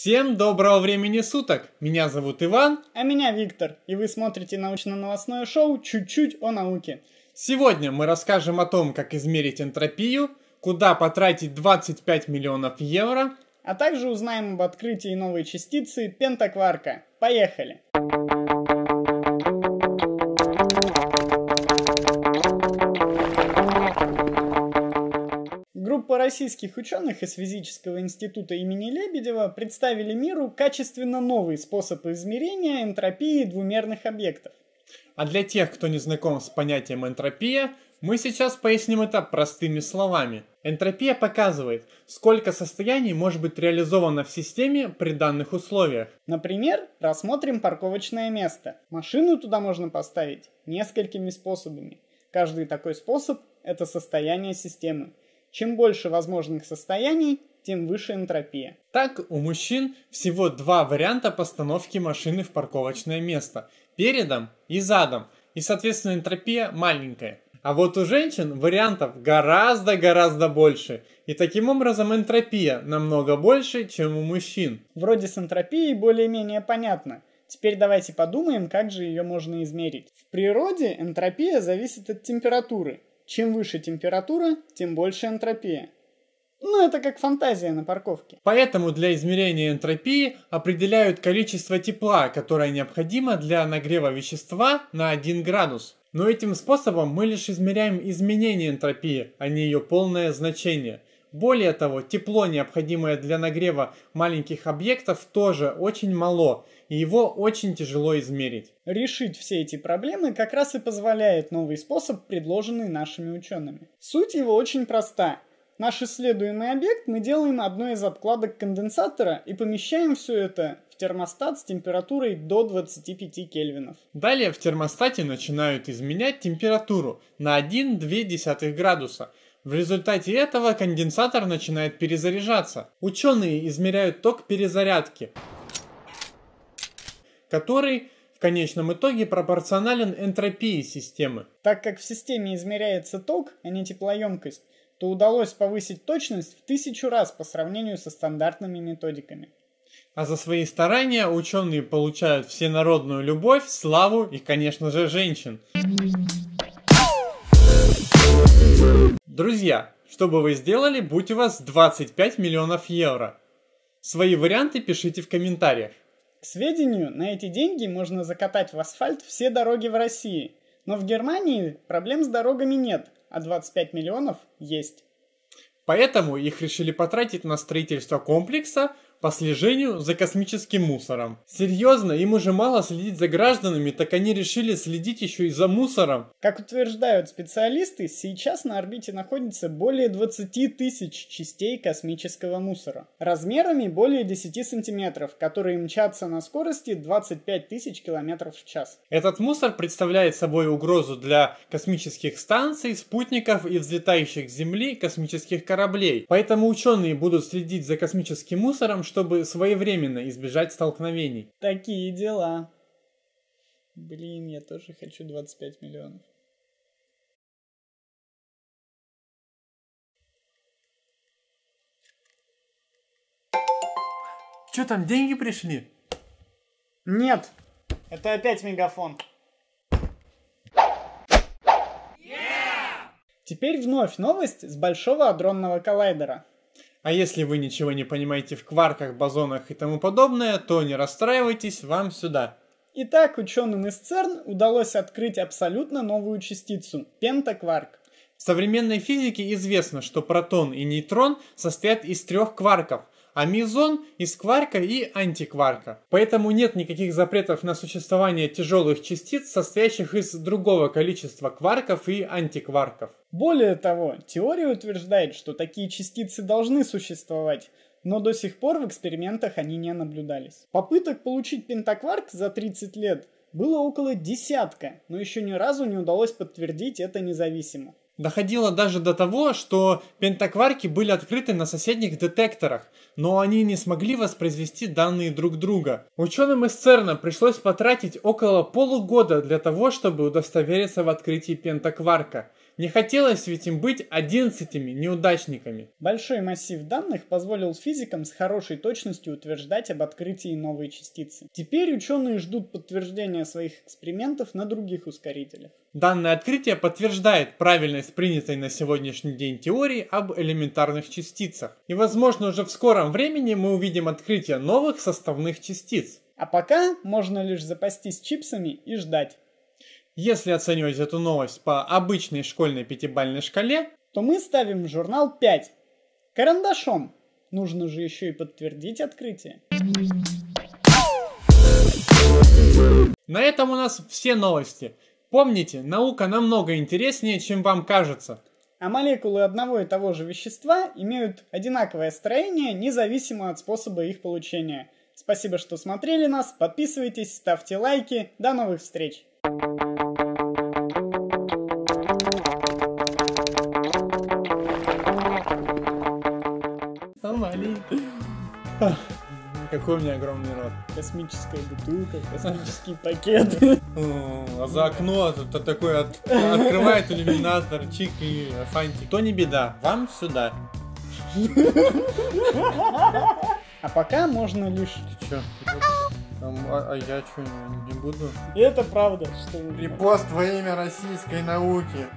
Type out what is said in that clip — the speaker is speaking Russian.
Всем доброго времени суток! Меня зовут Иван. А меня Виктор. И вы смотрите научно-новостное шоу «Чуть-чуть о науке». Сегодня мы расскажем о том, как измерить энтропию, куда потратить 25 миллионов евро, а также узнаем об открытии новой частицы пентакварка. Поехали! Поехали! российских ученых из Физического института имени Лебедева представили миру качественно новый способ измерения энтропии двумерных объектов. А для тех, кто не знаком с понятием энтропия, мы сейчас поясним это простыми словами. Энтропия показывает, сколько состояний может быть реализовано в системе при данных условиях. Например, рассмотрим парковочное место. Машину туда можно поставить несколькими способами. Каждый такой способ – это состояние системы. Чем больше возможных состояний, тем выше энтропия. Так, у мужчин всего два варианта постановки машины в парковочное место. Передом и задом. И, соответственно, энтропия маленькая. А вот у женщин вариантов гораздо-гораздо больше. И таким образом энтропия намного больше, чем у мужчин. Вроде с энтропией более-менее понятно. Теперь давайте подумаем, как же ее можно измерить. В природе энтропия зависит от температуры. Чем выше температура, тем больше энтропия. Ну, это как фантазия на парковке. Поэтому для измерения энтропии определяют количество тепла, которое необходимо для нагрева вещества на 1 градус. Но этим способом мы лишь измеряем изменение энтропии, а не ее полное значение – более того, тепло, необходимое для нагрева маленьких объектов, тоже очень мало, и его очень тяжело измерить. Решить все эти проблемы как раз и позволяет новый способ, предложенный нашими учеными. Суть его очень проста. Наш исследуемый объект мы делаем одной из обкладок конденсатора и помещаем все это в термостат с температурой до 25 кельвинов. Далее в термостате начинают изменять температуру на 1-2 градуса – в результате этого конденсатор начинает перезаряжаться. Ученые измеряют ток перезарядки, который в конечном итоге пропорционален энтропии системы. Так как в системе измеряется ток, а не теплоемкость, то удалось повысить точность в тысячу раз по сравнению со стандартными методиками. А за свои старания ученые получают всенародную любовь, славу и, конечно же, женщин. Друзья, что бы вы сделали, будь у вас 25 миллионов евро? Свои варианты пишите в комментариях. К сведению, на эти деньги можно закатать в асфальт все дороги в России. Но в Германии проблем с дорогами нет, а 25 миллионов есть. Поэтому их решили потратить на строительство комплекса, по слежению за космическим мусором. Серьезно, им уже мало следить за гражданами, так они решили следить еще и за мусором. Как утверждают специалисты, сейчас на орбите находится более 20 тысяч частей космического мусора. Размерами более 10 сантиметров, которые мчатся на скорости 25 тысяч километров в час. Этот мусор представляет собой угрозу для космических станций, спутников и взлетающих с Земли космических кораблей. Поэтому ученые будут следить за космическим мусором, чтобы своевременно избежать столкновений. Такие дела. Блин, я тоже хочу 25 миллионов. Че там, деньги пришли? Нет, это опять мегафон. Yeah! Теперь вновь новость с Большого Адронного Коллайдера. А если вы ничего не понимаете в кварках, бозонах и тому подобное, то не расстраивайтесь, вам сюда. Итак, ученым из ЦЕРН удалось открыть абсолютно новую частицу – пентакварк. В современной физике известно, что протон и нейтрон состоят из трех кварков – амизон, искварка и антикварка. Поэтому нет никаких запретов на существование тяжелых частиц, состоящих из другого количества кварков и антикварков. Более того, теория утверждает, что такие частицы должны существовать, но до сих пор в экспериментах они не наблюдались. Попыток получить пентакварк за 30 лет было около десятка, но еще ни разу не удалось подтвердить это независимо доходило даже до того, что пентакварки были открыты на соседних детекторах, но они не смогли воспроизвести данные друг друга. Ученым из ЦЕРНа пришлось потратить около полугода для того, чтобы удостовериться в открытии пентакварка – не хотелось ведь им быть одиннадцатыми неудачниками. Большой массив данных позволил физикам с хорошей точностью утверждать об открытии новой частицы. Теперь ученые ждут подтверждения своих экспериментов на других ускорителях. Данное открытие подтверждает правильность принятой на сегодняшний день теории об элементарных частицах. И возможно уже в скором времени мы увидим открытие новых составных частиц. А пока можно лишь запастись чипсами и ждать. Если оценивать эту новость по обычной школьной пятибальной шкале, то мы ставим журнал 5. Карандашом. Нужно же еще и подтвердить открытие. На этом у нас все новости. Помните, наука намного интереснее, чем вам кажется. А молекулы одного и того же вещества имеют одинаковое строение, независимо от способа их получения. Спасибо, что смотрели нас, подписывайтесь, ставьте лайки. До новых встреч! Какой у меня огромный рот. Космическая бутылка, космический пакет. А за окно это такой от, открывает иллюминатор, чик и фантик. То не беда, вам сюда. А пока можно лишь... Ты чё? а, а я что, не, не буду? И это правда, что... Репост во имя российской науки.